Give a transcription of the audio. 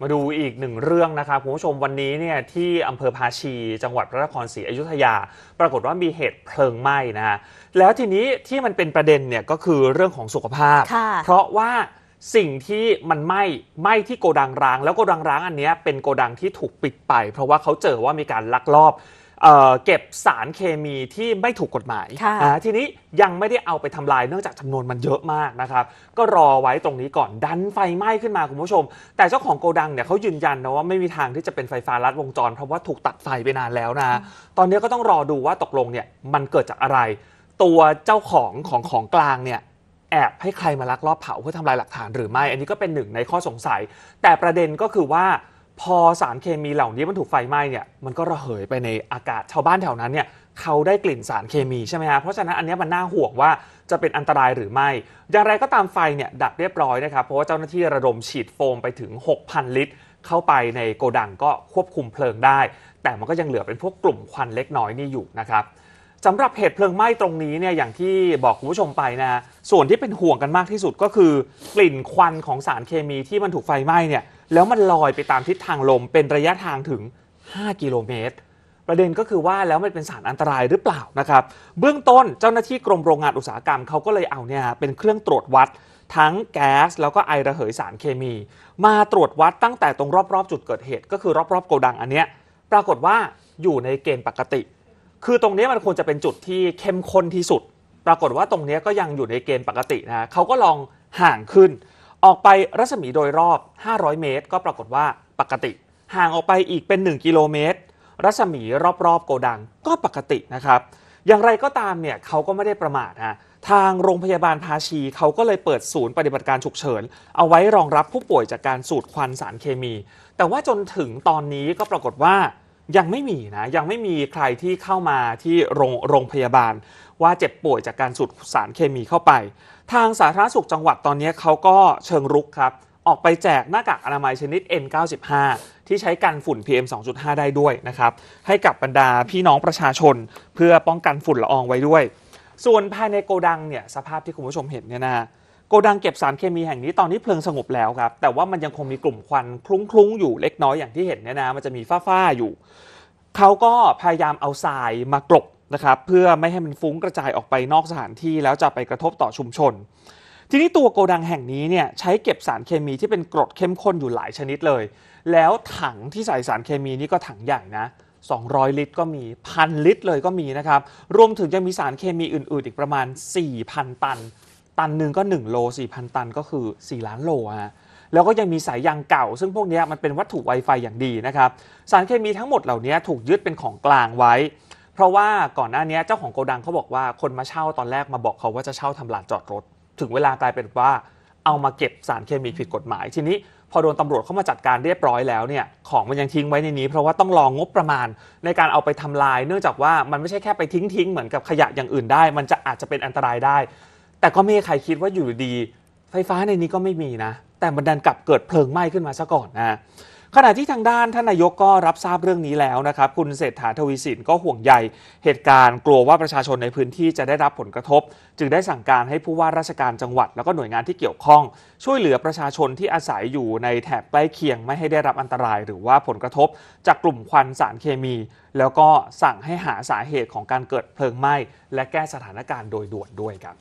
มาดูอีกหนึ่งเรื่อง นะครับคุณผู้ชมวันนี้เนี่ยที่อำเภอภาชี จังหวัดพระนครศรีอยุธยา ปรากฏว่ามีเหตุเพลิงไหม้นะฮะแล้วทีนี้ที่มันเป็นประเด็นเนี่ยก็คือเรื่องของสุขภาพ เพราะว่าสิ่งที่มันไหม้ไหม้ที่โกดังร้าง แล้วโกดังร้างอันนี้เป็นโกดังที่ถูกปิดไป เพราะว่าเขาเจอว่ามีการลักลอบเก็บสารเคมีที่ไม่ถูกกฎหมาย ทีนี้ยังไม่ได้เอาไปทำลายเนื่องจากจำนวนมันเยอะมากนะครับ ก็รอไว้ตรงนี้ก่อนดันไฟไหม้ขึ้นมาคุณผู้ชม แต่เจ้าของโกดังเนี่ยเขายืนยันนะว่าไม่มีทางที่จะเป็นไฟฟ้าลัดวงจร เพราะว่าถูกตัดไฟไปนานแล้วนะ ตอนนี้ก็ต้องรอดูว่าตกลงเนี่ยมันเกิดจากอะไร ตัวเจ้าของ ของของกลางเนี่ยแอบให้ใครมาลักลอบเผาเพื่อทำลายหลักฐานหรือไม่ อันนี้ก็เป็นหนึ่งในข้อสงสัย แต่ประเด็นก็คือว่าพอสารเคมีเหล่านี้มันถูกไฟไหม้เนี่ยมันก็ระเหยไปในอากาศชาวบ้านแถวนั้นเนี่ยเขาได้กลิ่นสารเคมีใช่ไหมฮะเพราะฉะนั้นอันนี้มันน่าห่วงว่าจะเป็นอันตรายหรือไม่ อย่างไรก็ตามไฟเนี่ยดับเรียบร้อยนะครับเพราะว่าเจ้าหน้าที่ระดมฉีดโฟมไปถึง 6,000 ลิตร เข้าไปในโกดังก็ควบคุมเพลิงได้ แต่มันก็ยังเหลือเป็นพวกกลุ่มควันเล็กน้อยนี่อยู่นะครับสำหรับเหตุเพลิงไหม้ตรงนี้เนี่ยอย่างที่บอกคุณผู้ชมไปนะฮะส่วนที่เป็นห่วงกันมากที่สุดก็คือกลิ่นควันของสารเคมีที่มันถูกไฟไหม้เนี่ยแล้วมันลอยไปตามทิศทางลมเป็นระยะทางถึง 5 กิโลเมตร ประเด็นก็คือว่าแล้วมันเป็นสารอันตรายหรือเปล่านะครับ เบื้องต้นเจ้าหน้าที่กรมโรงงานอุตสาหกรรม เขาก็เลยเอาเนี่ยเป็นเครื่องตรวจวัด ทั้งแก๊ส แล้วก็ไอระเหยสารเคมี มาตรวจวัดตั้งแต่ตรงรอบ ๆ จุดเกิดเหตุก็คือรอบๆโกดังอันเนี้ยปรากฏว่าอยู่ในเกณฑ์ปกติคือตรงนี้มันควรจะเป็นจุดที่เข้มข้นที่สุด ปรากฏว่าตรงนี้ก็ยังอยู่ในเกณฑ์ปกตินะเขาก็ลองห่างขึ้น ออกไปรัศมีโดยรอบ 500 เมตร ก็ปรากฏว่าปกติ ห่างออกไปอีกเป็น1กิโลเมตรรัศมีรอบๆ โกดังก็ปกตินะครับ อย่างไรก็ตามเนี่ยเขาก็ไม่ได้ประมาทนะทางโรงพยาบาลภาชีเขาก็เลยเปิดศูนย์ปฏิบัติการฉุกเฉินเอาไว้รองรับผู้ป่วยจากการสูดควันสารเคมี แต่ว่าจนถึงตอนนี้ก็ปรากฏว่ายังไม่มีนะยังไม่มีใครที่เข้ามาที่โรงโรงพยาบาลว่าเจ็บป่วยจากการสูดสารเคมีเข้าไป ทางสาธารณสุขจังหวัดตอนนี้เขาก็เชิงรุกครับ ออกไปแจกหน้ากากอนามัยชนิด N95 ที่ใช้กันฝุ่น PM 2.5 ได้ด้วยนะครับ ให้กับบรรดาพี่น้องประชาชนเพื่อป้องกันฝุ่นละอองไว้ด้วย ส่วนภายในโกดังเนี่ยสภาพที่คุณผู้ชมเห็นเนี่ยนะโกดังเก็บสารเคมีแห่งนี้ตอนนี้เพลิงสงบแล้วครับแต่ว่ามันยังคงมีกลุ่มควันคลุ้งๆอยู่เล็กน้อยอย่างที่เห็นเนี่ยนะมันจะมีฝ้าๆอยู่เขาก็พยายามเอาทรายมากลบนะครับเพื่อไม่ให้มันฟุ้งกระจายออกไปนอกสถานที่แล้วจะไปกระทบต่อชุมชน ทีนี้ตัวโกดังแห่งนี้เนี่ยใช้เก็บสารเคมีที่เป็นกรดเข้มข้นอยู่หลายชนิดเลย แล้วถังที่ใส่สารเคมีนี่ก็ถังใหญ่นะ 200 ลิตร ก็มีพันลิตร เลยก็มีนะครับรวมถึงจะมีสารเคมีอื่น ๆ อีกประมาณ 4,000ตันตันหนึ่งก็1โล 4,000 ตันก็คือ 4 ล้านโลฮะ แล้วก็ยังมีสายยางเก่า ซึ่งพวกนี้มันเป็นวัตถุไวไฟอย่างดีนะครับ สารเคมีทั้งหมดเหล่านี้ถูกยึดเป็นของกลางไว้ เพราะว่าก่อนหน้านี้เจ้าของโกดังเขาบอกว่าคนมาเช่าตอนแรกมาบอกเขาว่าจะเช่าทำลานจอดรถ ถึงเวลากลายเป็นว่าเอามาเก็บสารเคมีผิดกฎหมาย ทีนี้พอโดนตำรวจเข้ามาจัดการเรียบร้อยแล้วเนี่ย ของมันยังทิ้งไว้ในนี้ เพราะว่าต้องรองงบประมาณในการเอาไปทำลาย เนื่องจากว่ามันไม่ใช่แค่ไปทิ้งทิ้งเหมือนกับขยะอย่างอื่นได้ มันจะอาจจะเป็นอันตรายได้แต่ก็ไม่มีใครคิดว่าอยู่ดี ไฟฟ้าในนี้ก็ไม่มีนะ แต่มันดันกลับเกิดเพลิงไหม้ขึ้นมาซะก่อนนะขณะที่ทางด้านท่านนายกก็รับทราบเรื่องนี้แล้วนะครับ คุณเศรษฐาทวีสินก็ห่วงใยเหตุการณ์กลัวว่าประชาชนในพื้นที่จะได้รับผลกระทบ จึงได้สั่งการให้ผู้ว่าราชการจังหวัดแล้วก็หน่วยงานที่เกี่ยวข้อง ช่วยเหลือประชาชนที่อาศัยอยู่ในแถบใกล้เคียงไม่ให้ได้รับอันตราย หรือว่าผลกระทบ จากกลุ่มควันสารเคมี แล้วก็สั่งให้หาสาเหตุของการเกิดเพลิงไหม้ และแก้สถานการณ์โดยด่วนด้วยครับ